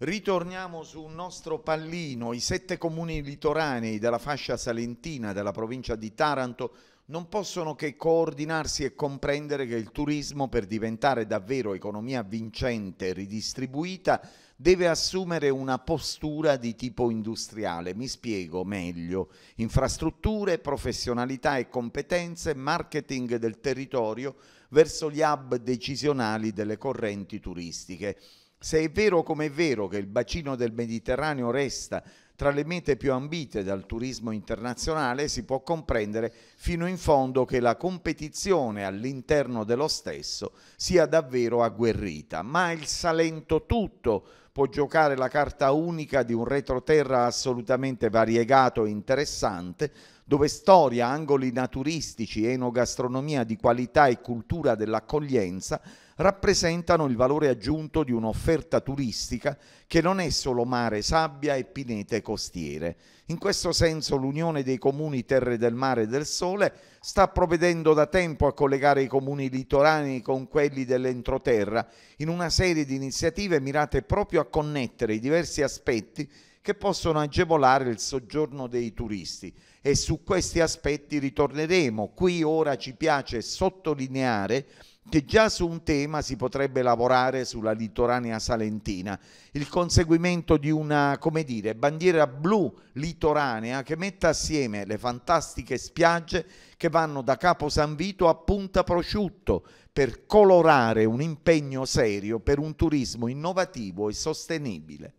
Ritorniamo su un nostro pallino. I sette comuni litoranei della fascia salentina della provincia di Taranto non possono che coordinarsi e comprendere che il turismo per diventare davvero economia vincente e ridistribuita deve assumere una postura di tipo industriale, mi spiego meglio, infrastrutture, professionalità e competenze, marketing del territorio verso gli hub decisionali delle correnti turistiche. Se è vero come è vero che il bacino del Mediterraneo resta tra le mete più ambite dal turismo internazionale, si può comprendere fino in fondo che la competizione all'interno dello stesso sia davvero agguerrita. Ma il Salento tutto può giocare la carta unica di un retroterra assolutamente variegato e interessante, dove storia, angoli naturistici, enogastronomia di qualità e cultura dell'accoglienza rappresentano il valore aggiunto di un'offerta turistica che non è solo mare, sabbia e pinete costiere. In questo senso l'Unione dei Comuni Terre del Mare e del Sole sta provvedendo da tempo a collegare i comuni litorani con quelli dell'entroterra in una serie di iniziative mirate proprio a connettere i diversi aspetti che possono agevolare il soggiorno dei turisti e su questi aspetti ritorneremo. Qui ora ci piace sottolineare che già su un tema si potrebbe lavorare sulla litoranea salentina, il conseguimento di una, dire, bandiera blu litoranea che metta assieme le fantastiche spiagge che vanno da Capo San Vito a Punta Prosciutto per colorare un impegno serio per un turismo innovativo e sostenibile.